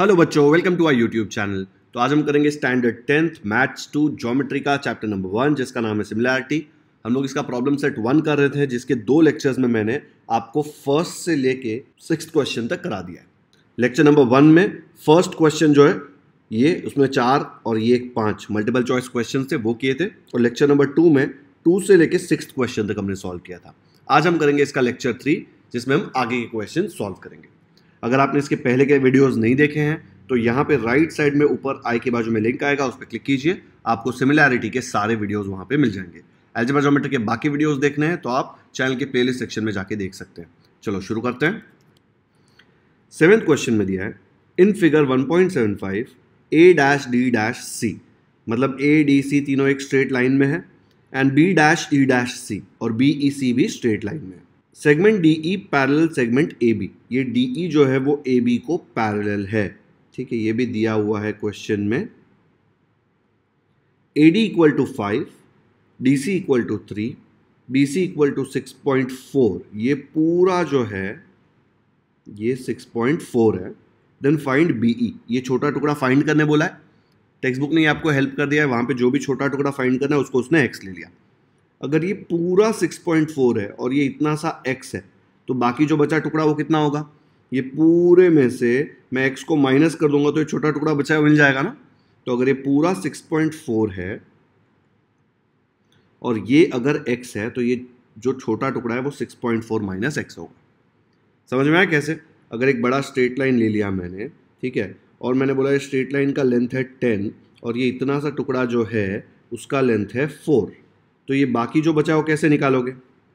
Hello बच्चों welcome to our YouTube channel तो आज हम करेंगे standard tenth maths two geometry का चैप्टर नंबर वन जिसका नाम है सिमिलैरिटी हम लोग इसका प्रॉब्लम सेट वन कर रहे थे जिसके दो लेक्चर्स में मैंने आपको फर्स्ट से लेके सिक्स क्वेश्चन तक करा दिया है लेक्चर नंबर वन में फर्स्ट क्वेश्चन जो है ये उसमें चार और ये एक पाँच मल्टीपल चॉइस क्वेश्चन थे वो किए थे और लेक्चर नंबर टू में टू से लेके सिक्स क्वेश्चन तक हमने सॉल्व किया था आज हम करेंगे इसका लेक्चर थ्री जिसमें हम आगे के क्वेश्चन सॉल्व करेंगे अगर आपने इसके पहले के वीडियोज़ नहीं देखे हैं तो यहाँ पे राइट साइड में ऊपर आई के बाजू में लिंक आएगा उस पर क्लिक कीजिए आपको सिमिलैरिटी के सारे वीडियोज़ वहाँ पर मिल जाएंगे एल्जेब्रा जोमेट्री के बाकी वीडियोज़ देखने हैं तो आप चैनल के प्लेलिस्ट सेक्शन में जाके देख सकते हैं चलो शुरू करते हैं सेवेंथ क्वेश्चन में दिया है in figure one point seven five A dash D dash C मतलब ए डी सी तीनों एक स्ट्रेट लाइन में है and B dash E dash C और बी ई सी भी स्ट्रेट लाइन में है segment D E parallel segment A B ये डी ई e जो है वो ए बी को पैरल है ठीक है ये भी दिया हुआ है क्वेश्चन में A D equal to five D C equal to three B C equal to six point four ये पूरा जो है ये सिक्स पॉइंट फोर है देन फाइंड बी ई ये छोटा टुकड़ा फाइंड करने बोला है टेक्स्ट बुक ने आपको हेल्प कर दिया है वहाँ पे जो भी छोटा टुकड़ा फाइंड करना है उसको उसने एक्स ले लिया अगर ये पूरा 6.4 है और ये इतना सा x है तो बाकी जो बचा टुकड़ा वो कितना होगा ये पूरे में से मैं x को माइनस कर दूंगा तो ये छोटा टुकड़ा बचा मिल जाएगा ना तो अगर ये पूरा 6.4 है और ये अगर x है तो ये जो छोटा टुकड़ा है वो 6.4 माइनस एक्स होगा समझ में आया कैसे अगर एक बड़ा स्ट्रेट लाइन ले लिया मैंने ठीक है और मैंने बोला स्ट्रेट लाइन का लेंथ है टेन और ये इतना सा टुकड़ा जो है उसका लेंथ है फोर तो ये बाकी जो बचा वो कैसे निकालोगे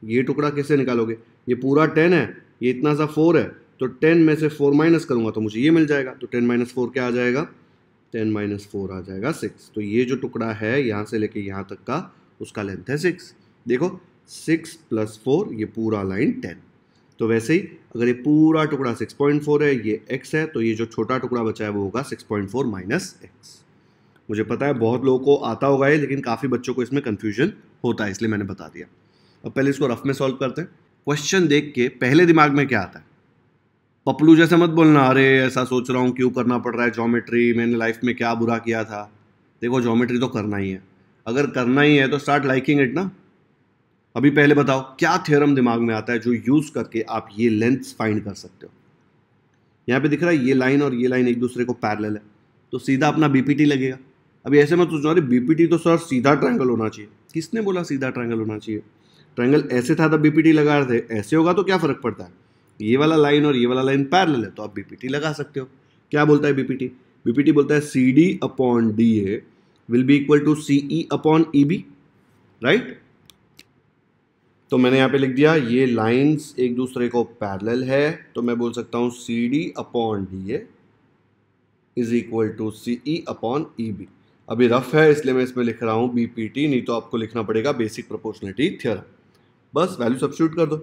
ये टुकड़ा कैसे निकालोगे ये पूरा टेन है ये इतना सा फोर है तो टेन में से फोर माइनस करूँगा तो मुझे ये मिल जाएगा तो टेन माइनस फोर क्या आ जाएगा टेन माइनस फोर आ जाएगा सिक्स तो ये जो टुकड़ा है यहाँ से लेके यहाँ तक का उसका लेंथ है सिक्स देखो सिक्स प्लस फोर ये पूरा लाइन टेन तो वैसे ही अगर ये पूरा टुकड़ा सिक्स पॉइंट फोर है ये एक्स है तो ये जो छोटा टुकड़ा बचा है वो होगा six point four minus X मुझे पता है बहुत लोगों को आता होगा ये लेकिन काफ़ी बच्चों को इसमें कन्फ्यूजन होता है इसलिए मैंने बता दिया अब पहले इसको रफ में सॉल्व करते हैं क्वेश्चन देख के पहले दिमाग में क्या आता है पपलू जैसे मत बोलना अरे ऐसा सोच रहा हूँ क्यों करना पड़ रहा है जोमेट्री मैंने लाइफ में क्या बुरा किया था देखो जोमेट्री तो करना ही है अगर करना ही है तो स्टार्ट लाइकिंग इट ना अभी पहले बताओ क्या थ्योरम दिमाग में आता है जो यूज़ करके आप ये लेंथ फाइंड कर सकते हो यहाँ पे दिख रहा है ये लाइन और ये लाइन एक दूसरे को पैरेलल है तो सीधा अपना बीपीटी लगेगा अभी ऐसे मत सोचो अरे बीपीटी तो सर सीधा ट्रायंगल होना चाहिए किसने बोला सीधा ट्रायंगल होना चाहिए ट्रायंगल ऐसे था तब बीपीटी लगा रहे थे ऐसे होगा तो क्या फ़र्क पड़ता है ये वाला लाइन और ये वाला लाइन पैरल है तो आप बीपीटी लगा सकते हो क्या बोलता है बीपीटी बीपीटी बोलता है C D upon D A will be equal to C E upon E B right तो मैंने यहां पे लिख दिया ये लाइंस एक दूसरे को पैरेलल है तो मैं बोल सकता हूं C D upon D A is equal to C E upon E B अभी रफ है इसलिए मैं इसमें लिख रहा हूँ बी पी टी नहीं तो आपको लिखना पड़ेगा बेसिक प्रोपोर्शनलिटी थियरम बस वैल्यू सब्सिट्यूट कर दो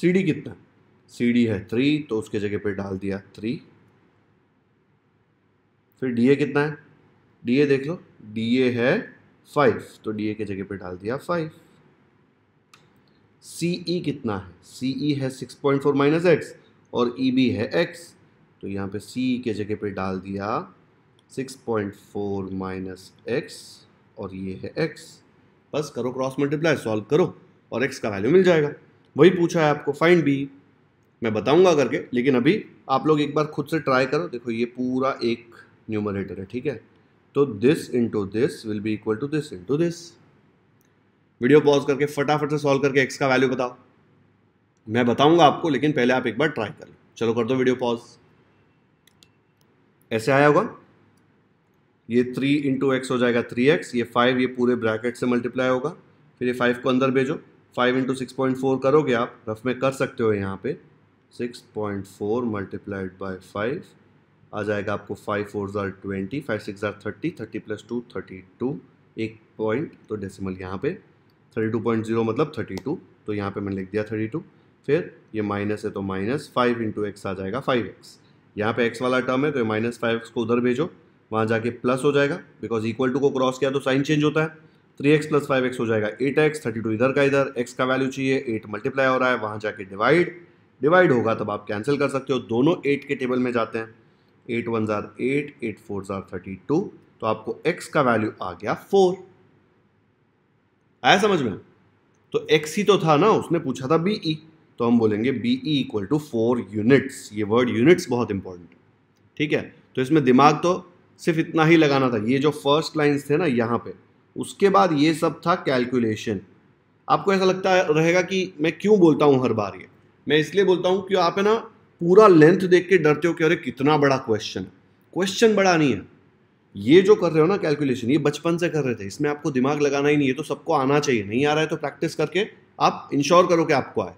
सी डी कितना सी डी है थ्री तो उसके जगह पे डाल दिया थ्री फिर डी ए कितना है डी ए देख लो डी ए है फाइव तो डी ए के जगह पे डाल दिया फाइव सी ई कितना है सी ई e है six point four minus X और ई e बी है एक्स तो यहाँ पे सी e के जगह पे डाल दिया 6.4 माइनस एक्स और ये है एक्स बस करो क्रॉस मल्टीप्लाई सॉल्व करो और एक्स का वैल्यू मिल जाएगा वही पूछा है आपको फाइंड बी मैं बताऊंगा करके लेकिन अभी आप लोग एक बार खुद से ट्राई करो देखो ये पूरा एक न्यूमरेटर है ठीक है तो this into this will be equal to this into this video pause करके फटाफट से सॉल्व करके एक्स का वैल्यू बताओ मैं बताऊंगा आपको लेकिन पहले आप एक बार ट्राई कर लो चलो कर दो वीडियो पॉज ऐसे आया होगा ये थ्री इंटू एक्स हो जाएगा थ्री एक्स ये फाइव ये पूरे ब्रैकेट से मल्टीप्लाई होगा फिर ये फाइव को अंदर भेजो five into six point four करोगे आप रफ में कर सकते हो यहाँ पे six point four multiplied by five आ जाएगा आपको फाइव फोर ज़ार ट्वेंटी फाइव सिक्स ज़ार thirty thirty plus two thirty two एक पॉइंट तो डेसिमल यहाँ पे थर्टी टू पॉइंट जीरो मतलब थर्टी टू तो यहाँ पे मैंने लिख दिया थर्टी टू फिर ये माइनस है तो माइनस फाइव इंटू एक्स आ जाएगा फाइव एक्स यहाँ पे एक्स वाला टर्म है तो ये माइनस फाइव एक्स को उधर भेजो वहाँ जाके प्लस हो जाएगा बिकॉज इक्वल टू को क्रॉस किया तो साइन चेंज होता है three X plus five X हो जाएगा एट एक्स थर्टी टू इधर का इधर एक्स का वैल्यू चाहिए एट मल्टीप्लाई हो रहा है वहाँ जाके डिवाइड डिवाइड होगा तब आप कैंसिल कर सकते हो दोनों एट के टेबल में जाते हैं एट वन ज़ार एट एट फोर ज़ार थर्टी टू तो आपको एक्स का वैल्यू आ गया फोर आया समझ में तो एक्स ही तो था ना उसने पूछा था बी ई e, तो हम बोलेंगे B E equal to four units ये वर्ड यूनिट्स बहुत इंपॉर्टेंट है ठीक है तो इसमें दिमाग तो सिर्फ इतना ही लगाना था ये जो फर्स्ट लाइन्स थे ना यहाँ पे उसके बाद ये सब था कैलकुलेशन आपको ऐसा लगता रहेगा कि मैं क्यों बोलता हूँ हर बार ये मैं इसलिए बोलता हूँ कि आप है ना पूरा लेंथ देख के डरते हो कि अरे कितना बड़ा क्वेश्चन है क्वेश्चन बड़ा नहीं है ये जो कर रहे हो ना कैलकुलेशन ये बचपन से कर रहे थे इसमें आपको दिमाग लगाना ही नहीं है तो सबको आना चाहिए नहीं आ रहा है तो प्रैक्टिस करके आप इंश्योर करो कि आपको आए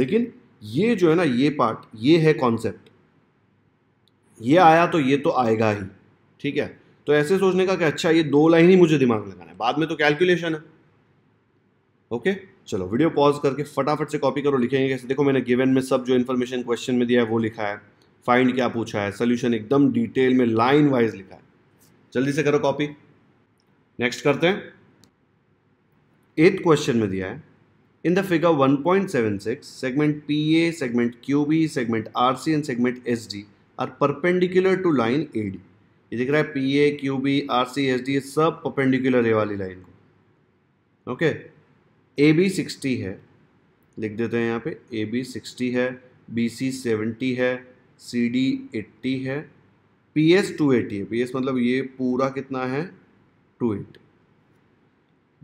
लेकिन ये जो है ना ये पार्ट ये है कॉन्सेप्ट ये आया तो ये तो आएगा ही ठीक है तो ऐसे सोचने का कि अच्छा ये दो लाइन ही मुझे दिमाग लगाना है बाद में तो कैलकुलेशन है ओके चलो वीडियो पॉज करके फटाफट से कॉपी करो लिखेंगे कैसे देखो मैंने गिवन में सब जो इन्फॉर्मेशन क्वेश्चन में दिया है वो लिखा है फाइंड क्या पूछा है सोल्यूशन एकदम डिटेल में लाइन वाइज लिखा है जल्दी से करो कॉपी नेक्स्ट करते हैं एथ क्वेश्चन में दिया है in the figure 1.76 segment A segment QB segment C and segment D are perpendicular to line AD ये दिख रहा है P A Q B R C S D सब परपेंडिकुलर है वाली लाइन को ओके ए बी सिक्सटी है लिख देते हैं यहाँ पे ए बी सिक्सटी है बी सी सेवेंटी है सी डी एट्टी है पी एस टू एटी है पी एस मतलब ये पूरा कितना है two eighty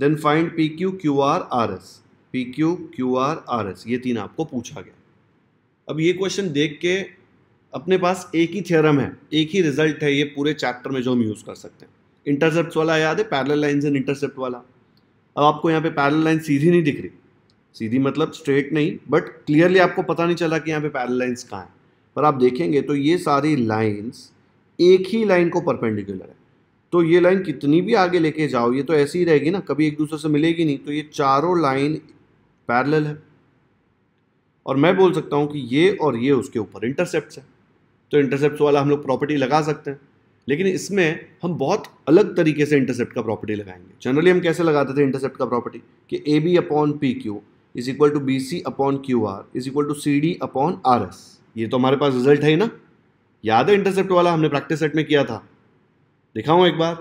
then find P Q Q R R S P Q Q R R S ये तीन आपको पूछा गया अब ये क्वेश्चन देख के अपने पास एक ही थ्योरम है एक ही रिजल्ट है ये पूरे चैप्टर में जो हम यूज़ कर सकते हैं इंटरसेप्ट वाला याद है पैरल लाइन्स एंड इंटरसेप्ट वाला अब आपको यहाँ पे पैरल लाइन सीधी नहीं दिख रही सीधी मतलब स्ट्रेट नहीं बट क्लियरली आपको पता नहीं चला कि यहाँ पे पैरल लाइन्स कहाँ हैं पर आप देखेंगे तो ये सारी लाइन्स एक ही लाइन को परपेंडिकुलर है तो ये लाइन कितनी भी आगे लेके जाओ ये तो ऐसी ही रहेगी ना कभी एक दूसरे से मिलेगी नहीं तो ये चारों लाइन पैरल है और मैं बोल सकता हूँ कि ये और ये उसके ऊपर इंटरसेप्ट है तो इंटरसेप्ट वाला हम लोग प्रॉपर्टी लगा सकते हैं लेकिन इसमें हम बहुत अलग तरीके से इंटरसेप्ट का प्रॉपर्टी लगाएंगे जनरली हम कैसे लगाते थे इंटरसेप्ट का प्रॉपर्टी कि A B upon P Q is equal to B C upon Q R is equal to C D upon R S ये तो हमारे पास रिजल्ट है ही ना याद है इंटरसेप्ट वाला हमने प्रैक्टिस सेट में किया था दिखाऊँ एक बार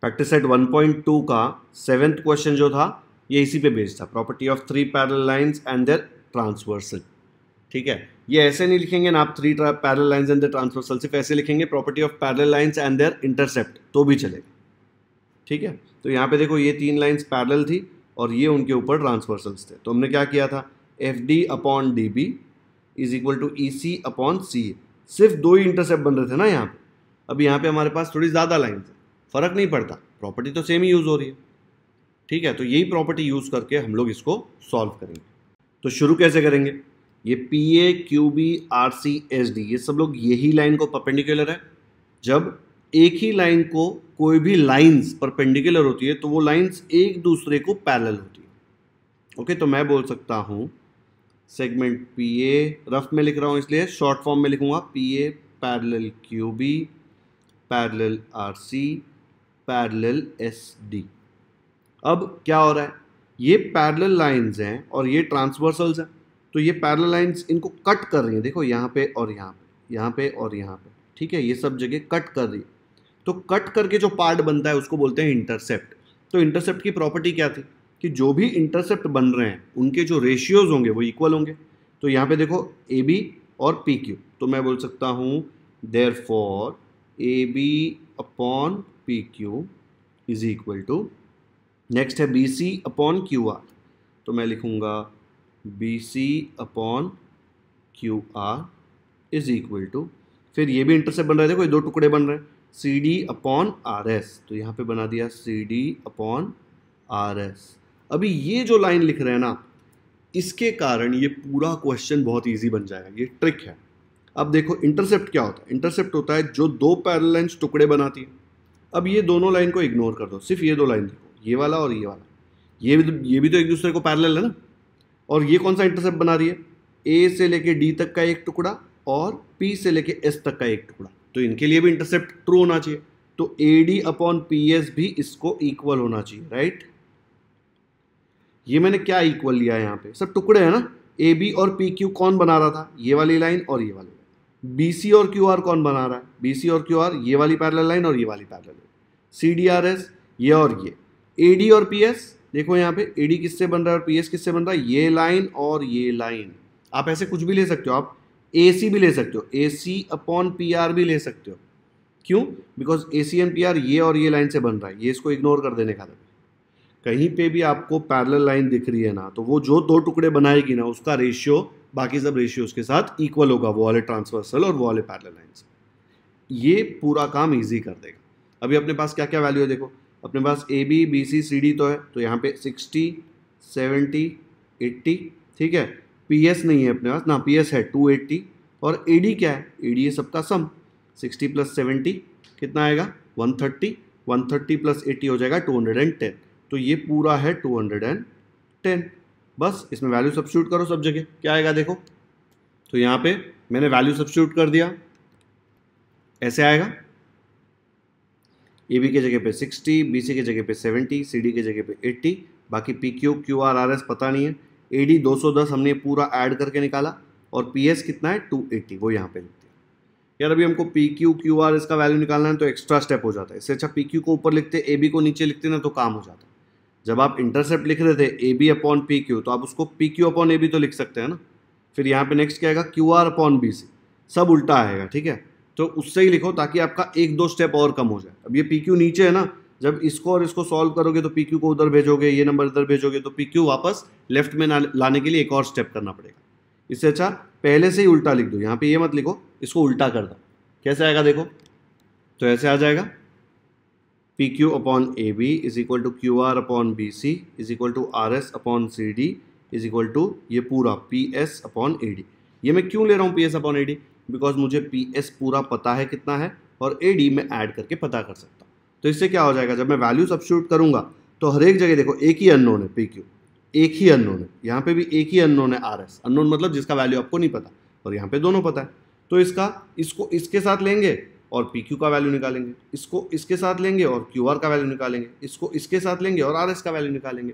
प्रैक्टिस सेट 1.2 का सेवेंथ क्वेश्चन जो था ये इसी पे बेस्ड था property of three parallel lines and their transversal ठीक है ये ऐसे नहीं लिखेंगे ना आप three parallel lines and the transversal सिर्फ ऐसे लिखेंगे property of parallel lines and their intercept तो भी चलेगा ठीक है तो यहाँ पे देखो ये तीन लाइन्स पैरल थी और ये उनके ऊपर ट्रांसफर्सल्स थे तो हमने क्या किया था F D upon D B is equal to E C upon C A सिर्फ दो ही इंटरसेप्ट बन रहे थे ना यहाँ पे अब यहाँ पे हमारे पास थोड़ी ज़्यादा लाइन्स है फ़र्क नहीं पड़ता प्रॉपर्टी तो सेम ही यूज़ हो रही है ठीक है तो यही प्रॉपर्टी यूज़ करके हम लोग इसको सॉल्व करेंगे तो शुरू कैसे करेंगे ये P A Q B R C S D ये सब लोग यही लाइन को परपेंडिकुलर है जब एक ही लाइन को कोई भी लाइंस परपेंडिकुलर होती है तो वो लाइंस एक दूसरे को पैरेलल होती है ओके तो मैं बोल सकता हूँ सेगमेंट पी ए रफ में लिख रहा हूँ इसलिए शॉर्ट फॉर्म में लिखूँगा P A parallel Q B parallel R C parallel S D अब क्या हो रहा है ये पैरल लाइंस हैं और ये ट्रांसवर्सल्स हैं तो ये पैरल लाइन्स इनको कट कर रही हैं देखो यहाँ पे और यहाँ पे यहाँ पे और यहाँ पे ठीक है ये सब जगह कट कर रही है तो कट करके जो पार्ट बनता है उसको बोलते हैं इंटरसेप्ट तो इंटरसेप्ट की प्रॉपर्टी क्या थी कि जो भी इंटरसेप्ट बन रहे हैं उनके जो रेशियोज़ होंगे वो इक्वल होंगे तो यहाँ पे देखो ए बी और पी क्यू तो मैं बोल सकता हूँ therefore A B upon P Q is equal to next है B C upon Q R तो मैं लिखूँगा B C upon Q R is equal to फिर ये भी इंटरसेप्ट बन रहे थे कोई दो टुकड़े बन रहे हैं C D upon R S तो यहाँ पे बना दिया C D upon R S अभी ये जो लाइन लिख रहे हैं ना इसके कारण ये पूरा क्वेश्चन बहुत ईजी बन जाएगा ये ट्रिक है अब देखो इंटरसेप्ट क्या होता है इंटरसेप्ट होता है जो दो पैरल लाइन्स टुकड़े बनाती है अब ये दोनों लाइन को इग्नोर कर दो सिर्फ ये दो लाइन देखो ये वाला और ये वाला ये भी तो ये भी तो एक दूसरे को पैरल है ना और ये कौन सा इंटरसेप्ट बना रही है ए से लेके डी तक का एक टुकड़ा और पी से लेके एस तक का एक टुकड़ा तो इनके लिए भी इंटरसेप्ट ट्रू होना चाहिए तो A D upon P S भी इसको इक्वल होना चाहिए राइट ये मैंने क्या इक्वल लिया है यहाँ पे सब टुकड़े हैं ना ए बी और पी क्यू कौन बना रहा था ये वाली लाइन और ये वाली बी सी और क्यू आर कौन बना रहा है बी सी और क्यू आर ये वाली पैरल लाइन और ये वाली parallel line C D R S ये और ये ए डी और पी एस देखो यहाँ पे ए डी किससे बन रहा है और पी एस किससे बन रहा है ये लाइन और ये लाइन आप ऐसे कुछ भी ले सकते हो आप ए सी भी ले सकते हो A C upon P R भी ले सकते हो क्यों because A C and P R ये और ये लाइन से बन रहा है ये इसको इग्नोर कर देने का था कहीं पे भी आपको पैरल लाइन दिख रही है ना तो वो जो दो टुकड़े बनाएगी ना उसका रेशियो बाकी सब रेशियो उसके साथ इक्वल होगा वो वाले ट्रांसवर्सल और वो वाले पैरल लाइन ये पूरा काम ईजी कर देगा अभी अपने पास क्या क्या वैल्यू है देखो अपने पास A B B C C D तो है तो यहाँ पे सिक्सटी सेवेंटी एट्टी ठीक है पी एस नहीं है अपने पास ना पी एस है टू एट्टी और ए डी क्या है ए डी है सबका सम सिक्सटी प्लस सेवेंटी कितना आएगा one thirty one thirty plus eighty हो जाएगा टू हंड्रेड एंड टेन तो ये पूरा है टू हंड्रेड एंड टेन बस इसमें वैल्यू सब्सिट्यूट करो सब जगह क्या आएगा देखो तो यहाँ पे मैंने वैल्यू सब्सिट्यूट कर दिया ऐसे आएगा ए बी के जगह पे 60 बी सी के जगह पे 70 सी डी के जगह पे 80 बाकी P Q Q R R S पता नहीं है ए डी दो सौ दस हमने पूरा ऐड करके निकाला और पी एस कितना है टू एट्टी वो यहाँ पे लिखते हैं यार अभी हमको पी क्यू क्यू आर इसका वैल्यू निकालना है तो एक्स्ट्रा स्टेप हो जाता है इससे अच्छा पी क्यू को ऊपर लिखते ए बी को नीचे लिखते ना तो काम हो जाता है जब आप इंटरसेप्ट लिख रहे थे A B upon P Q तो आप उसको P Q upon A B तो लिख सकते हैं ना फिर यहाँ पे नेक्स्ट क्या आएगा Q R upon B C सब उल्टा आएगा ठीक है तो उससे ही लिखो ताकि आपका एक दो स्टेप और कम हो जाए अब ये पी नीचे है ना जब इसको और इसको सॉल्व करोगे तो पी को उधर भेजोगे ये नंबर इधर भेजोगे तो पी वापस लेफ्ट में लाने के लिए एक और स्टेप करना पड़ेगा इससे अच्छा पहले से ही उल्टा लिख दो यहाँ पे ये मत लिखो इसको उल्टा कर दो कैसे आएगा देखो तो ऐसे आ जाएगा P Q upon A B is equal to Q R upon B C is equal to R S upon C D is equal to ये पूरा P S upon A D ये मैं क्यों ले रहा हूँ P S upon A D because मुझे P S पूरा पता है कितना है और ए डी मैं ऐड करके पता कर सकता हूँ तो इससे क्या हो जाएगा जब मैं वैल्यू सब्सिट्यूट करूँगा तो हर एक जगह देखो एक ही अननोन है पी क्यू एक ही अननोन है यहाँ पे भी एक ही अननोन है आर एस अननोन मतलब जिसका वैल्यू आपको नहीं पता और यहाँ पे दोनों पता है तो इसका इसको इसके साथ लेंगे और पी क्यू का वैल्यू निकालेंगे इसको इसके साथ लेंगे और क्यू आर का वैल्यू निकालेंगे इसको इसके साथ लेंगे और आर एस का वैल्यू निकालेंगे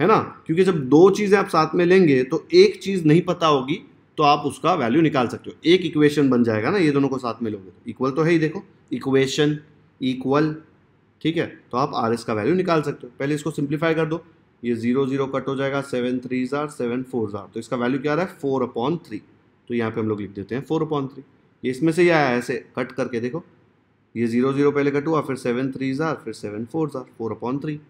है ना क्योंकि जब दो चीज़ें आप साथ में लेंगे तो एक चीज़ नहीं पता होगी तो आप उसका वैल्यू निकाल सकते हो एक इक्वेशन बन जाएगा ना ये दोनों को साथ में लोगे तो इक्वल तो है ही देखो इक्वेशन इक्वल ठीक है तो आप आर एस का वैल्यू निकाल सकते हो पहले इसको सिंप्लीफाई कर दो ये जीरो जीरो कट हो जाएगा सेवन थ्री ज़ार सेवन फोर ज़ार तो इसका वैल्यू क्या आ रहा है फोर अपॉन थ्री तो यहाँ पे हम लोग लिख देते हैं फोर अपॉन थ्री ये इसमें से ही आया ऐसे कट करके देखो ये जीरो जीरो पहले कट हुआ फिर सेवन थ्री ज़ार फिर सेवन फोर ज़ार फोर अपॉन थ्री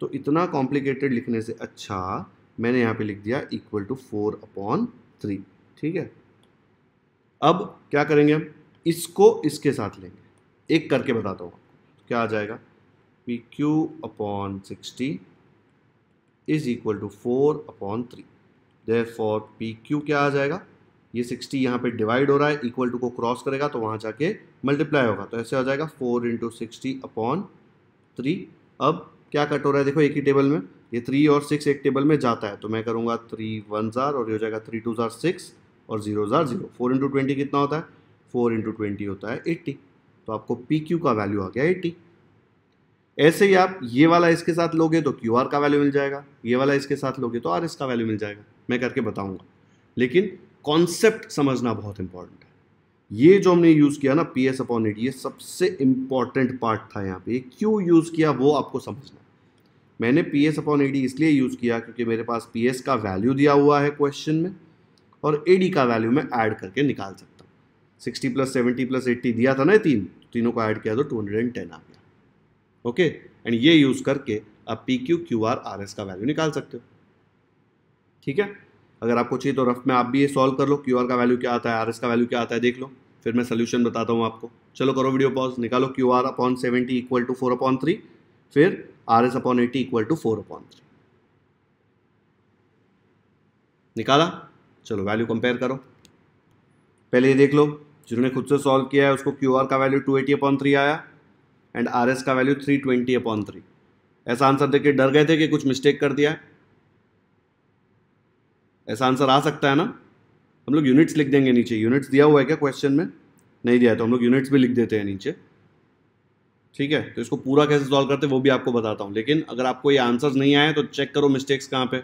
तो इतना कॉम्प्लिकेटेड लिखने से अच्छा मैंने यहाँ पे लिख दिया equal to four upon three ठीक है अब क्या करेंगे हम इसको इसके साथ लेंगे एक करके बताता हूँ क्या आ जाएगा P Q upon sixty is equal to four upon three therefore P Q क्या आ जाएगा ये सिक्सटी यहाँ पे डिवाइड हो रहा है इक्वल टू को क्रॉस करेगा तो वहाँ जाके मल्टीप्लाई होगा तो ऐसे आ जाएगा four into sixty upon three अब क्या कट हो रहा है देखो एक ही टेबल में ये थ्री और सिक्स एक टेबल में जाता है तो मैं करूँगा थ्री वन जार और ये हो जाएगा थ्री टू जार सिक्स और जीरो ज़ार जीरो फोर इंटू ट्वेंटी कितना होता है फोर इंटू ट्वेंटी होता है एट्टी तो आपको पी क्यू का वैल्यू आ गया एट्टी ऐसे ही आप ये वाला इसके साथ लोगे तो क्यू आर का वैल्यू मिल जाएगा ये वाला इसके साथ लोगे तो आर एस का वैल्यू मिल जाएगा मैं करके बताऊंगा लेकिन कॉन्सेप्ट समझना बहुत इंपॉर्टेंट है ये जो हमने यूज़ किया ना पी एस अपॉन एट ये सबसे इंपॉर्टेंट पार्ट था यहाँ पे क्यों यूज़ किया वो आपको समझना मैंने पी एस अपॉन एडी इसलिए यूज़ किया क्योंकि मेरे पास पी एस का वैल्यू दिया हुआ है क्वेश्चन में और ए डी का वैल्यू मैं ऐड करके निकाल सकता हूँ sixty plus seventy plus eighty दिया था ना तीन तीनों को ऐड किया तो टू हंड्रेड एंड टेन आ गया ओके एंड ये यूज़ करके आप P Q Q R R S का वैल्यू निकाल सकते हो ठीक है अगर आपको चाहिए तो रफ में आप भी ये सॉल्व कर लो क्यू आर का वैल्यू क्या आता है आर एस का वैल्यू क्या आता है देख लो फिर मैं सोल्यूशन बताता हूँ आपको चलो करो वीडियो पॉज निकालो Q R upon seventy equal to four upon three फिर R S upon eighty equal to four upon three निकाला चलो वैल्यू कंपेयर करो पहले ये देख लो जिन्होंने खुद से सॉल्व किया है उसको क्यू आर का value two eighty upon three आया एंड आर एस का value three twenty upon three ऐसा आंसर देख के डर गए थे कि कुछ मिस्टेक कर दिया है ऐसा आंसर आ सकता है ना हम लोग यूनिट्स लिख देंगे नीचे यूनिट्स दिया हुआ है क्या क्वेश्चन में नहीं दिया है तो हम लोग यूनिट्स भी लिख देते हैं नीचे ठीक है तो इसको पूरा कैसे सॉल्व करते हैं वो भी आपको बताता हूँ लेकिन अगर आपको ये आंसर्स नहीं आए तो चेक करो मिस्टेक्स कहाँ पे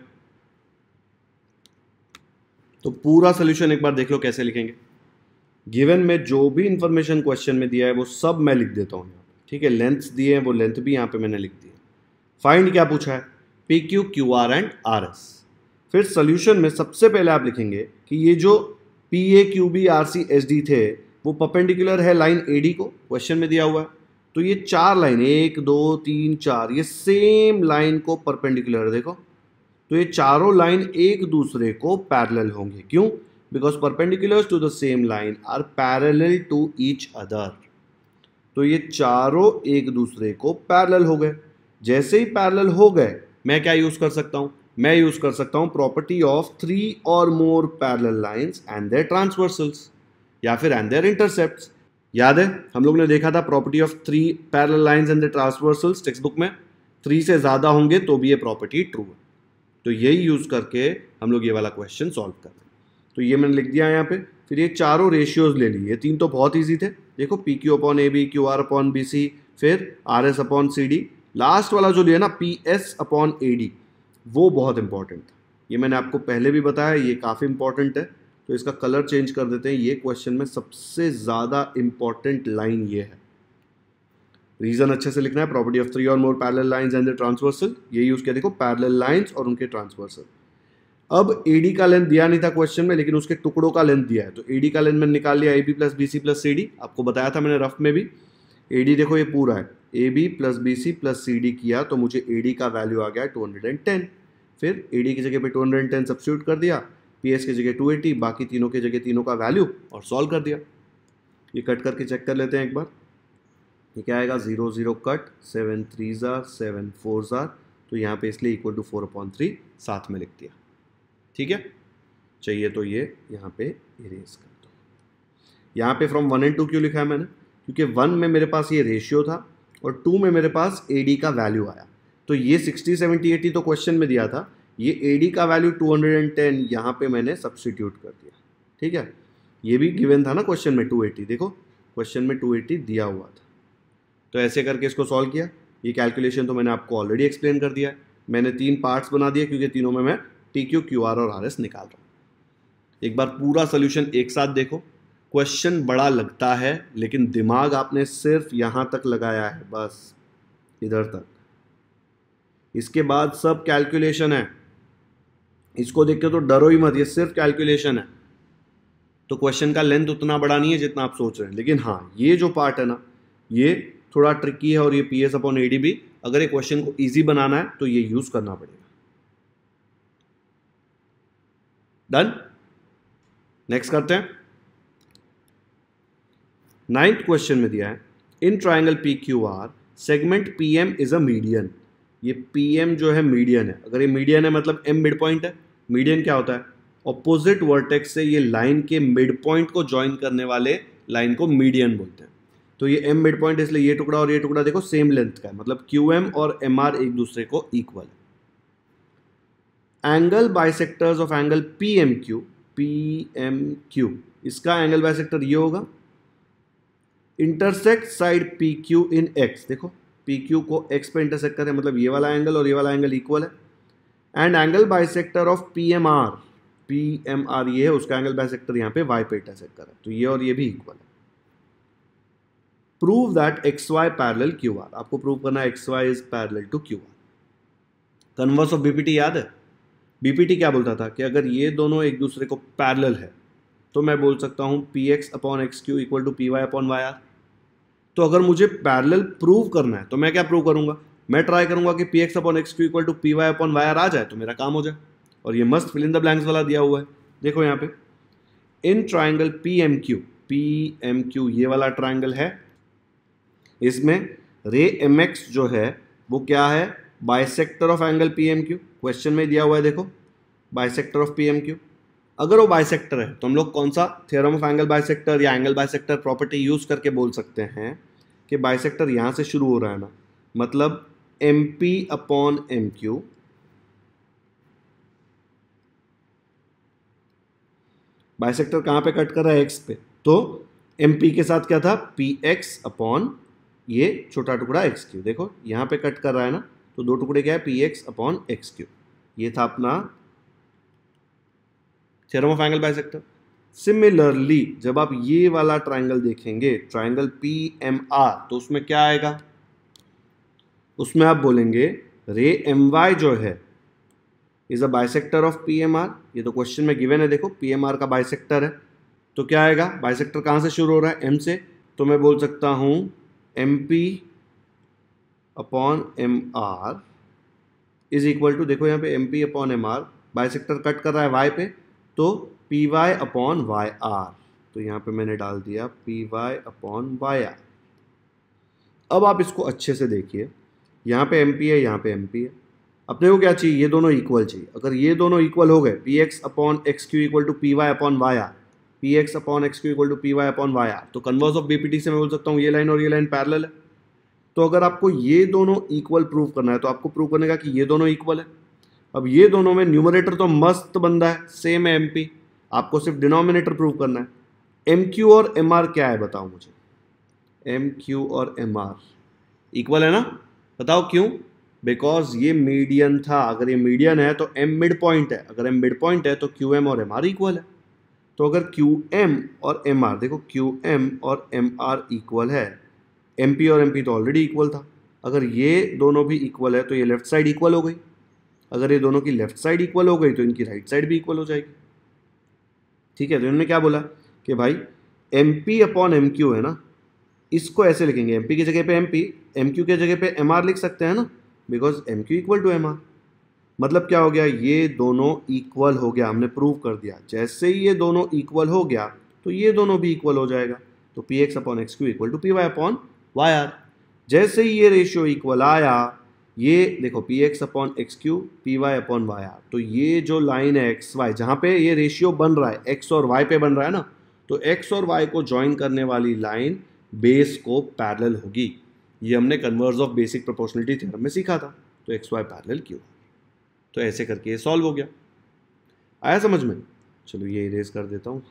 तो पूरा सोल्यूशन एक बार देख लो कैसे लिखेंगे गिवन में जो भी इंफॉर्मेशन क्वेश्चन में दिया है वो सब मैं लिख देता हूँ यहाँ ठीक है लेंथ दिए हैं वो लेंथ भी यहाँ पे मैंने लिख दी है फाइंड क्या पूछा है P Q Q R and R S फिर सोल्यूशन में सबसे पहले आप लिखेंगे कि ये जो P A Q B R C S D थे वो पपेंडिकुलर है लाइन ए डी को क्वेश्चन में दिया हुआ है तो ये चार लाइन एक दो तीन चार ये सेम लाइन को परपेंडिकुलर देखो तो ये चारों लाइन एक दूसरे को पैरेलल होंगे क्यों because perpendiculars to the same line are parallel to each other तो ये चारों एक दूसरे को पैरेलल हो गए जैसे ही पैरेलल हो गए मैं क्या यूज़ कर सकता हूं मैं यूज़ कर सकता हूं property of three or more parallel lines and their transversals या फिर एंड देयर इंटरसेप्ट याद है हम लोग ने देखा था property of three parallel lines and their transversals text book में थ्री से ज़्यादा होंगे तो भी ये प्रॉपर्टी ट्रू है तो यही यूज़ करके हम लोग ये वाला क्वेश्चन सॉल्व रहे हैं तो ये मैंने लिख दिया यहाँ पे फिर ये चारों रेशियोज़ ले लिए तीन तो बहुत ईजी थे देखो P Q upon A B Q R upon B C फिर R S upon C D last वाला जो लिया ना P S upon A D वो बहुत इंपॉर्टेंट था ये मैंने आपको पहले भी बताया ये काफ़ी इंपॉर्टेंट है तो इसका कलर चेंज कर देते हैं ये क्वेश्चन में सबसे ज़्यादा इम्पॉर्टेंट लाइन ये है रीजन अच्छे से लिखना है property of three or more parallel lines and the transversal ये यूज़ किया देखो पैरल लाइन्स और उनके ट्रांसवर्सल अब ए डी का लेंथ दिया नहीं था क्वेश्चन में लेकिन उसके टुकड़ों का लेंथ दिया है तो ए डी का लेंथ मैंने निकाल लिया A B plus B C plus C D आपको बताया था मैंने रफ में भी ए डी देखो ये पूरा है A B plus B C plus C D किया तो मुझे ए डी का वैल्यू आ गया टू हंड्रेड एंड टेन फिर ए डी की जगह पे two hundred and ten substitute कर दिया पी एस की जगह टू एटी बाकी तीनों की जगह तीनों का वैल्यू और सॉल्व कर दिया ये कट करके चेक कर लेते हैं एक बार ये क्या आएगा zero zero cut seven three ज़ार सेवन फोर ज़ार तो यहाँ पे इसलिए equal to four upon three साथ में लिख दिया ठीक है चाहिए तो ये यहाँ पे इरेज कर दो यहाँ पे फ्रॉम वन एंड टू क्यों लिखा है मैंने क्योंकि वन में मेरे पास ये रेशियो था और टू में मेरे पास ए का वैल्यू आया तो ये सिक्सटी सेवेंटी एटी तो क्वेश्चन में दिया था ये ए का value two hundred and ten यहाँ पर मैंने सब्सटीट्यूट कर दिया ठीक है ये भी गिवन था ना क्वेश्चन में टू एटी देखो क्वेश्चन में टू एटी दिया हुआ था तो ऐसे करके इसको सॉल्व किया ये कैलकुलेशन तो मैंने आपको ऑलरेडी एक्सप्लेन कर दिया है मैंने तीन पार्ट्स बना दिए क्योंकि तीनों में मैं टी क्यू क्यू आर और आर एस निकाल रहा हूँ एक बार पूरा सोल्यूशन एक साथ देखो क्वेश्चन बड़ा लगता है लेकिन दिमाग आपने सिर्फ यहाँ तक लगाया है बस इधर तक इसके बाद सब कैलकुलेशन है इसको देख के तो डरो ही मत ये सिर्फ कैलकुलेशन है तो क्वेश्चन का लेंथ उतना बड़ा नहीं है जितना आप सोच रहे हैं लेकिन हाँ ये जो पार्ट है ना ये थोड़ा ट्रिकी है और ये P S upon A D भी अगर ये क्वेश्चन को ईजी बनाना है तो ये यूज़ करना पड़ेगा डन नेक्स्ट करते हैं नाइन्थ क्वेश्चन में दिया है in triangle P Q R segment P M is a median ये पी एम जो है मीडियन है अगर ये मीडियन है मतलब एम मिड पॉइंट है मीडियन क्या होता है ऑपोजिट वर्टेक्स से ये लाइन के मिड पॉइंट को ज्वाइन करने वाले लाइन को मीडियन बोलते हैं तो ये एम मिड पॉइंट इसलिए ये टुकड़ा और ये टुकड़ा देखो सेम लेंथ का है मतलब क्यू एम और एम आर एक दूसरे को इक्वल है angle bisectors of angle P M Q P M Q इसका एंगल बाइसेक्टर ये होगा intersect side P Q in X देखो पी क्यू को एक्स पे इंटरसेक्ट करें मतलब ये वाला एंगल और ये वाला एंगल इक्वल है and angle bisector of P M R P M R ये है उसका एंगल बाइसेक्टर यहाँ पे वाई पे इंटरसेक्ट करें तो ये और ये भी इक्वल है prove that X Y parallel Q R आपको प्रूव करना है X Y is parallel to Q R converse of BPT याद है बीपीटी क्या बोलता था कि अगर ये दोनों एक दूसरे को पैरल है तो मैं बोल सकता हूँ P X upon X Q equal to P Y upon Y R तो अगर मुझे पैरल प्रूव करना है तो मैं क्या प्रूव करूंगा मैं ट्राई करूंगा कि P X upon X Q equal to P Y upon Y R आ जाए तो मेरा काम हो जाए और ये मस्त फिल इन द ब्लैंक्स वाला दिया हुआ है देखो यहाँ पे in triangle P M Q P M Q ये वाला ट्राइंगल है इसमें रे एम एक्स जो है वो क्या है bisector of angle P M Q question में दिया हुआ है देखो bisector of P M Q अगर वो बाइसेक्टर है तो हम लोग कौन सा थियरम ऑफ एंगल बाइसेक्टर या एंगल बाइसेक्टर प्रॉपर्टी यूज़ करके बोल सकते हैं कि बाइसेक्टर यहाँ से शुरू हो रहा है ना मतलब M P upon M Q bisector कहाँ पे कट कर रहा है एक्स पे तो एम पी के साथ क्या था पी एक्स अपॉन ये छोटा टुकड़ा एक्स क्यू देखो यहाँ पे कट कर रहा है ना तो दो टुकड़े क्या है P X upon X Q ये था अपना theorem of angle bisector similarly जब आप ये वाला ट्राइंगल देखेंगे ट्राइंगल पी एम आर तो उसमें क्या आएगा उसमें आप बोलेंगे रे एम वाई जो है is a bisector of P M R ये तो क्वेश्चन में गिवेन है देखो पी एम आर का बाइसेक्टर है तो क्या आएगा बाइसेक्टर कहाँ से शुरू हो रहा है एम से तो मैं बोल सकता हूँ M P upon M R is equal to देखो यहाँ पे M P upon M R bisector cut कर रहा है वाई पे तो P Y upon Y R तो यहाँ पे मैंने डाल दिया P Y upon Y R अब आप इसको अच्छे से देखिए यहाँ पे एम पी है यहाँ पे एम पी है अपने को क्या चाहिए ये दोनों इक्वल चाहिए अगर ये दोनों इक्वल हो गए P X upon X Q equal to P Y upon Y R P X upon X Q equal to P Y upon Y R तो कन्वर्स ऑफ बीपीटी से मैं बोल सकता हूँ ये लाइन और ये लाइन पैरल है तो अगर आपको ये दोनों इक्वल प्रूव करना है तो आपको प्रूव करने का कि ये दोनों इक्वल है अब ये दोनों में न्यूमरेटर तो मस्त बंदा है सेम है एम पी आपको सिर्फ डिनोमिनेटर प्रूव करना है एम क्यू और एम आर क्या है बताओ मुझे एम क्यू और एम आर इक्वल है ना बताओ क्यों बिकॉज ये मीडियन था अगर ये मीडियन है तो एम मिड पॉइंट है अगर एम मिड पॉइंट है तो क्यू एम और एम आर इक्वल है तो अगर क्यू एम और एम आर देखो क्यू एम और एम आर इक्वल है एम पी और एम पी तो ऑलरेडी इक्वल था अगर ये दोनों भी इक्वल है तो ये लेफ्ट साइड इक्वल हो गई अगर ये दोनों की लेफ्ट साइड इक्वल हो गई तो इनकी राइट साइड भी इक्वल हो जाएगी ठीक है तो इन्होंने क्या बोला कि भाई M P upon M Q है ना इसको ऐसे लिखेंगे एम पी की जगह पे एम पी एम क्यू की जगह पे एम आर लिख सकते हैं ना because M Q equal to M R मतलब क्या हो गया ये दोनों इक्वल हो गया हमने प्रूव कर दिया जैसे ही ये दोनों इक्वल हो गया तो ये दोनों भी इक्वल हो जाएगा तो P X upon X Q equal to P Y upon Y R जैसे ही ये रेशियो इक्वल आया ये देखो P X upon X Q P Y upon Y R तो ये जो लाइन है एक्स वाई जहाँ पे ये रेशियो बन रहा है एक्स और वाई पे बन रहा है ना तो एक्स और वाई को ज्वाइन करने वाली लाइन बेस को पैरेलल होगी ये हमने converse of basic proportionality theorem में सीखा था तो एक्स वाई पैरेलल क्यों तो ऐसे करके ये सॉल्व हो गया आया समझ में चलो ये इरेज कर देता हूँ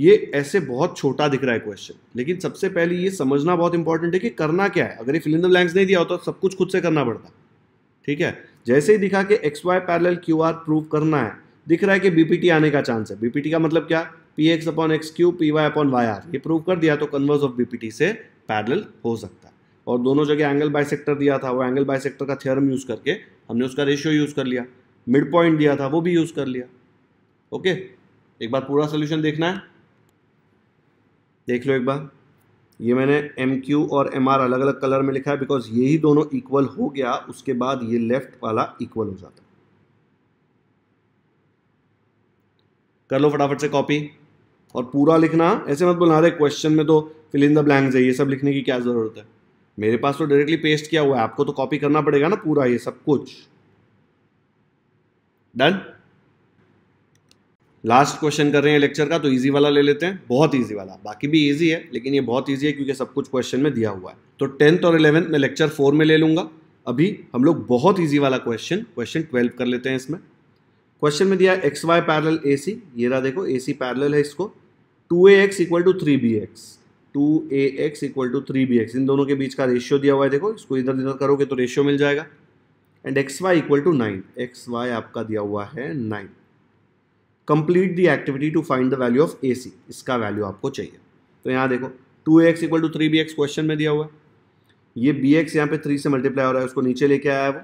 ये ऐसे बहुत छोटा दिख रहा है क्वेश्चन लेकिन सबसे पहले ये समझना बहुत इंपॉर्टेंट है कि करना क्या है अगर ये फिलिंग द ब्लैंक्स नहीं दिया होता सब कुछ खुद से करना पड़ता ठीक है जैसे ही दिखा कि X Y parallel Q R prove करना है दिख रहा है कि बीपीटी आने का चांस है बीपीटी का मतलब क्या P X upon X Q P Y upon Y R ये प्रूव कर दिया तो कन्वर्स ऑफ बीपीटी से पैरल हो सकता है और दोनों जगह एंगल बाइसेक्टर दिया था वो एंगल बाइसेक्टर का थ्योरम यूज़ करके हमने उसका रेशियो यूज़ कर लिया मिड पॉइंट दिया था वो भी यूज़ कर लिया ओके एक बार पूरा सोल्यूशन देखना है देख लो एक बार ये मैंने एम क्यू और एम आर अलग अलग कलर में लिखा है बिकॉज यही दोनों इक्वल हो गया उसके बाद ये लेफ्ट वाला इक्वल हो जाता कर लो फटाफट से कॉपी और पूरा लिखना ऐसे मत बोलना अरे क्वेश्चन में तो फिल इन द ब्लैंक्स है ये सब लिखने की क्या ज़रूरत है मेरे पास तो डायरेक्टली पेस्ट किया हुआ है आपको तो कॉपी करना पड़ेगा ना पूरा ये सब कुछ डन लास्ट क्वेश्चन कर रहे हैं लेक्चर का तो इजी वाला ले लेते हैं बहुत इजी वाला बाकी भी इजी है लेकिन ये बहुत इजी है क्योंकि सब कुछ क्वेश्चन में दिया हुआ है तो टेंथ और इलेवेंथ में लेक्चर फोर में ले लूंगा अभी हम लोग बहुत ईजी वाला क्वेश्चन क्वेश्चन ट्वेल्व कर लेते हैं इसमें क्वेश्चन में दिया X Y parallel A C ये रहा देखो ए सी पैरल है इसको two A X equal to three B X two A X equal to three B X इन दोनों के बीच का रेशियो दिया हुआ है देखो इसको इधर इधर करोगे तो रेशियो मिल जाएगा and X Y equal to nine X Y आपका दिया हुआ है nine complete the activity to find the value of A C इसका वैल्यू आपको चाहिए तो यहाँ देखो two A X equal to three B X question में दिया हुआ है ये बी एक्स यहाँ पे थ्री से मल्टीप्लाई हो रहा है उसको नीचे लेके आया है वो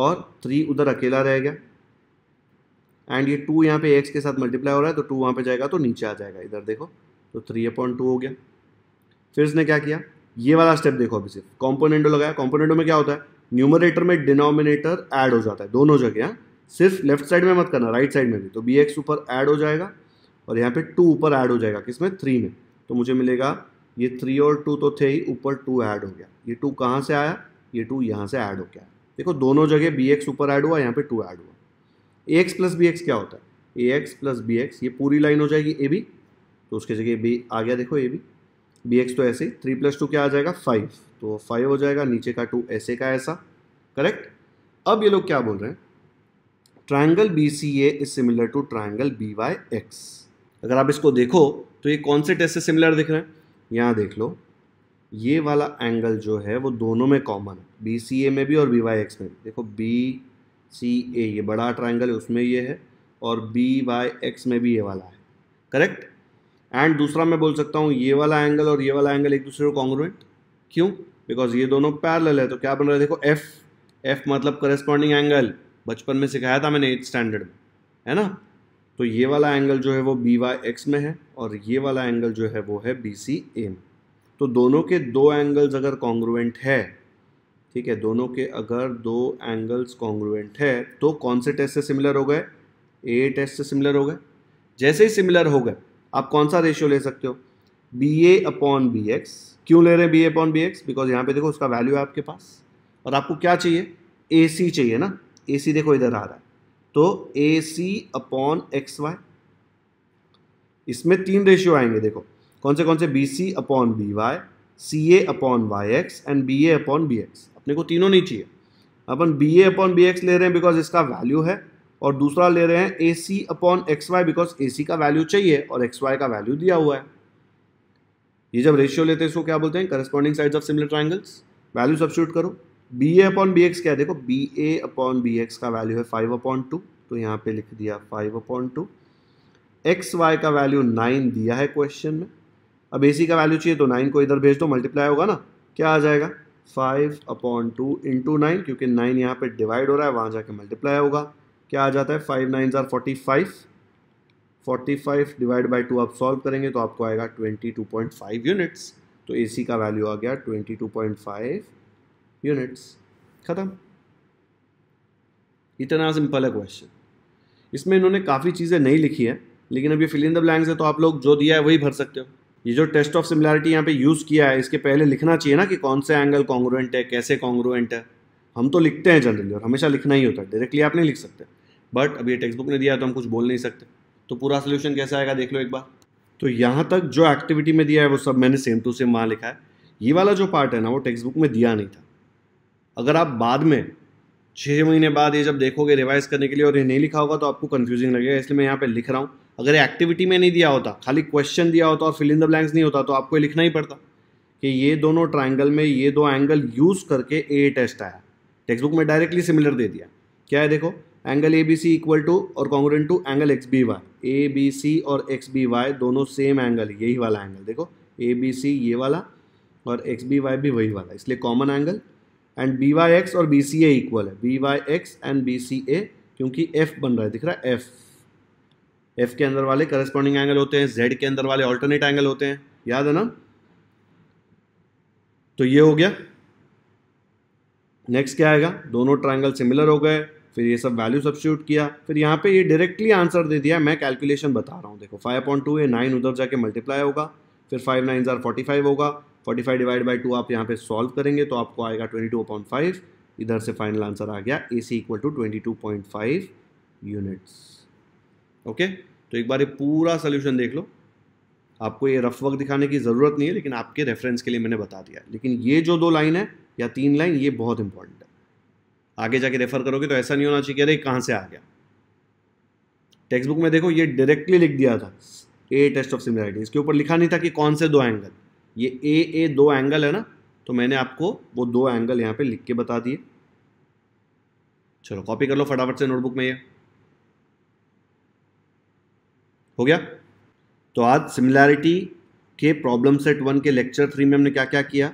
और थ्री उधर अकेला रह गया एंड ये टू यहाँ पे एक्स के साथ मल्टीप्लाई हो रहा है तो टू वहाँ पे जाएगा तो नीचे आ जाएगा इधर देखो तो थ्री अपॉइंट टू हो गया फिर इसने क्या किया ये वाला स्टेप देखो अभी सिर्फ कॉम्पोनेंटो लगाया कॉम्पोनेंटो में क्या होता है न्यूमरेटर में डिनोमिनेटर ऐड हो जाता है दोनों जगह हाँ? सिर्फ लेफ्ट साइड में मत करना राइट साइड में भी तो बी एक्स ऊपर ऐड हो जाएगा और यहाँ पे टू ऊपर ऐड हो जाएगा किसमें थ्री में तो मुझे मिलेगा ये थ्री और टू तो थे ही ऊपर टू ऐड हो गया ये टू कहाँ से आया ये टू यहाँ से ऐड हो गया देखो दोनों जगह बी एक्स ऊपर ऐड हुआ यहाँ पे टू ऐड हुआ A X plus B X क्या होता है A X plus B X ये पूरी लाइन हो जाएगी ए बी तो उसके जगह बी आ गया देखो ए बी बी एक्स तो ऐसे ही थ्री प्लस टू क्या आ जाएगा फाइव तो फाइव हो जाएगा नीचे का टू ऐसे का ऐसा करेक्ट अब ये लोग क्या बोल रहे हैं triangle B C A is similar to triangle B Y X अगर आप इसको देखो तो ये कौन से टेस्ट से सिमिलर दिख रहे हैं यहाँ देख लो ये वाला एंगल जो है वो दोनों में कॉमन है बी सी ए में भी और बी वाई एक्स में भी देखो बी सी ए ये बड़ा ट्राइंगल है उसमें ये है और बी वाई एक्स में भी ये वाला है करेक्ट एंड दूसरा मैं बोल सकता हूँ ये वाला एंगल और ये वाला एंगल एक दूसरे को कॉन्ग्रुएंट क्यों बिकॉज ये दोनों पैरल है तो क्या बन रहा है देखो एफ एफ मतलब करेस्पॉन्डिंग एंगल बचपन में सिखाया था मैंने एट स्टैंडर्ड में है ना तो ये वाला एंगल जो है वो बी वाई एक्स में है और ये वाला एंगल जो है वो है बी सी ए में तो दोनों के दो एंगल्स अगर कॉन्ग्रुएंट है ठीक है दोनों के अगर दो एंगल्स कॉन्ग्रुएंट है तो कौन से टेस्ट से सिमिलर हो गए ए टेस्ट से सिमिलर हो गए जैसे ही सिमिलर हो गए आप कौन सा रेशियो ले सकते हो B A upon B X क्यों ले रहे हैं B A upon B X because यहाँ पे देखो उसका वैल्यू है आपके पास और आपको क्या चाहिए ए सी चाहिए ना ए सी देखो इधर आ रहा है तो A C upon X Y इसमें तीन रेशियो आएंगे देखो कौन से कौन से B C upon B Y C A upon Y X and B A upon B X अपने को तीनों नहीं चाहिए अपन B A upon B X ले रहे हैं बिकॉज इसका वैल्यू है और दूसरा ले रहे हैं A C upon X Y because A C का वैल्यू चाहिए और एक्स वाई का वैल्यू दिया हुआ है ये जब रेशियो लेते हैं इसको क्या बोलते हैं corresponding side of similar triangles value substitute करो B A upon B X क्या है देखो B A upon B X का वैल्यू है फाइव अपॉन टू तो यहाँ पे लिख दिया five upon two X Y का वैल्यू नाइन दिया है क्वेश्चन में अब ए सी का वैल्यू चाहिए तो नाइन को इधर भेज दो मल्टीप्लाई होगा ना क्या आ जाएगा five upon two into nine क्योंकि नाइन यहाँ पे डिवाइड हो रहा है वहाँ जाके मल्टीप्लाई होगा क्या आ जाता है फाइव नाइन ज़ार forty five forty five divide by two आप सॉल्व करेंगे तो आपको आएगा twenty two point five units तो ए सी का वैल्यू आ गया twenty two point five units ख़त्म इतना सिंपल है क्वेश्चन इसमें इन्होंने काफ़ी चीज़ें नहीं लिखी है लेकिन अब ये फिल इन द ब्लैंक्स है तो आप लोग जो दिया है वही भर सकते हो ये जो टेस्ट ऑफ सिमिलैरिटी यहाँ पे यूज़ किया है इसके पहले लिखना चाहिए ना कि कौन से एंगल कॉन्ग्रुएंट है कैसे कॉन्ग्रुएंट है हम तो लिखते हैं जनरली और हमेशा लिखना ही होता है डायरेक्टली आप नहीं लिख सकते बट अब ये टेक्स्ट बुक ने दिया है तो हम कुछ बोल नहीं सकते तो पूरा सोल्यूशन कैसा आएगा देख लो एक बार तो यहाँ तक जो एक्टिविटी में दिया है वो सब मैंने सेम टू सेम वहाँ लिखा है ये वाला जो पार्ट है ना वो टेक्स्ट बुक में दिया नहीं था अगर आप बाद में छः महीने बाद ये जब देखोगे रिवाइज करने के लिए और ये नहीं लिखा होगा तो आपको कन्फ्यूजिंग लगेगा इसलिए मैं यहाँ पे लिख रहा हूँ अगर ये एक्टिविटी में नहीं दिया होता खाली क्वेश्चन दिया होता और फिल इन द ब्लैंक्स नहीं होता तो आपको ये लिखना ही पड़ता कि ये दोनों ट्राइंगल में ये दो एंगल यूज़ करके ए टेस्ट आया टेक्स्ट बुक में डायरेक्टली सिमिलर दे दिया क्या है देखो angle A B C equal to और congruent to angle X B Y A B C और एक्स बी वाई दोनों सेम एंगल यही वाला एंगल देखो ए बी सी ये वाला और एक्स बी वाई भी वही वाला इसलिए common angle and B Y X और बी सी ए इक्वल है B Y X and B C A क्योंकि एफ बन रहा है दिख रहा है एफ एफ के अंदर वाले करस्पॉन्डिंग एंगल होते हैं जेड के अंदर वाले ऑल्टरनेट एंगल होते हैं याद है ना तो ये हो गया नेक्स्ट क्या आएगा दोनों ट्राइंगल सिमिलर हो गए फिर ये सब वैल्यू सब्सिट्यूट किया फिर यहाँ पे ये डायरेक्टली आंसर दे दिया मैं कैलकुलेशन बता रहा हूँ देखो फाइव पॉइंट टू ये नाइन उधर जाके मल्टीप्लाई होगा फिर फाइव नाइन ज़ार फोर्टी फाइव होगा forty five divide by two आप यहाँ पे सॉल्व करेंगे तो आपको आएगा ट्वेंटी टू पॉइंट फाइव इधर से फाइनल आंसर आ गया A C equal to twenty two point five units okay तो एक बार ये पूरा सोल्यूशन देख लो आपको ये रफ वर्क दिखाने की ज़रूरत नहीं है लेकिन आपके रेफरेंस के लिए मैंने बता दिया लेकिन ये जो दो लाइन है या तीन लाइन ये बहुत इंपॉर्टेंट आगे जाके रेफ़र करोगे तो ऐसा नहीं होना चाहिए अरे कहाँ से आ गया टेक्स्ट बुक में देखो ये डायरेक्टली लिख दिया था ए टेस्ट ऑफ सिमिलरिटी इसके ऊपर लिखा नहीं था कि कौन से दो एंगल ये ए ए दो एंगल है ना तो मैंने आपको वो दो एंगल यहाँ पे लिख के बता दिए चलो कॉपी कर लो फटाफट से नोटबुक में ये हो गया तो आज सिमिलैरिटी के प्रॉब्लम सेट वन के लेक्चर थ्री में हमने क्या क्या किया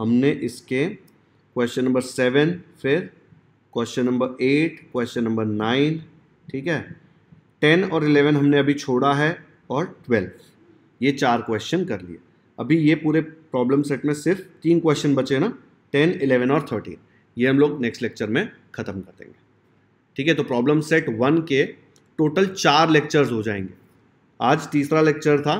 हमने इसके क्वेश्चन नंबर सेवन फिर question number eight question number nine ठीक है टेन और इलेवन हमने अभी छोड़ा है और ट्वेल्व ये चार क्वेश्चन कर लिए अभी ये पूरे प्रॉब्लम सेट में सिर्फ तीन क्वेश्चन बचे ना टेन इलेवन और थर्टीन ये हम लोग नेक्स्ट लेक्चर में ख़त्म कर देंगे ठीक है तो प्रॉब्लम सेट वन के टोटल चार लेक्चर्स हो जाएंगे आज तीसरा लेक्चर था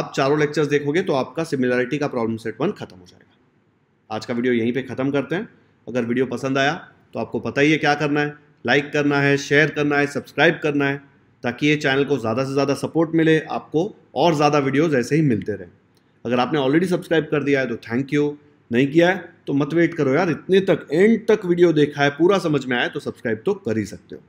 आप चारों लेक्चर्स देखोगे तो आपका सिमिलरिटी का प्रॉब्लम सेट वन खत्म हो जाएगा आज का वीडियो यहीं पे ख़त्म करते हैं अगर वीडियो पसंद आया तो आपको पता ही है क्या करना है लाइक करना है शेयर करना है सब्सक्राइब करना है ताकि ये चैनल को ज़्यादा से ज़्यादा सपोर्ट मिले आपको और ज़्यादा वीडियोज़ ऐसे ही मिलते रहें अगर आपने ऑलरेडी सब्सक्राइब कर दिया है तो थैंक यू नहीं किया है तो मत वेट करो यार इतने तक एंड तक वीडियो देखा है पूरा समझ में आया तो सब्सक्राइब तो कर ही सकते हो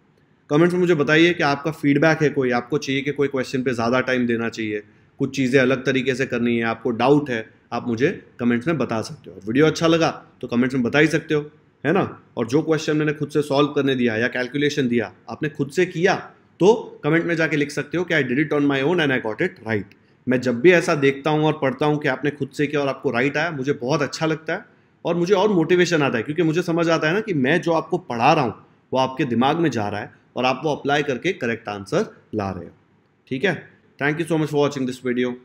कमेंट्स में मुझे बताइए कि आपका फीडबैक है कोई आपको चाहिए कि कोई क्वेश्चन पे ज़्यादा टाइम देना चाहिए कुछ चीज़ें अलग तरीके से करनी है आपको डाउट है आप मुझे कमेंट्स में बता सकते हो वीडियो अच्छा लगा तो कमेंट्स में बता ही सकते हो है ना और जो क्वेश्चन मैंने खुद से सॉल्व करने दिया या कैलकुलेशन दिया आपने खुद से किया तो कमेंट में जाके लिख सकते हो कि I did it on my own and I got it right मैं जब भी ऐसा देखता हूँ और पढ़ता हूँ कि आपने खुद से किया और आपको राइट आया मुझे बहुत अच्छा लगता है और मुझे और मोटिवेशन आता है क्योंकि मुझे समझ आता है ना कि मैं जो आपको पढ़ा रहा हूँ वो आपके दिमाग में जा रहा है और आप वो अप्लाई करके करेक्ट आंसर ला रहे हो ठीक है thank you so much for watching this video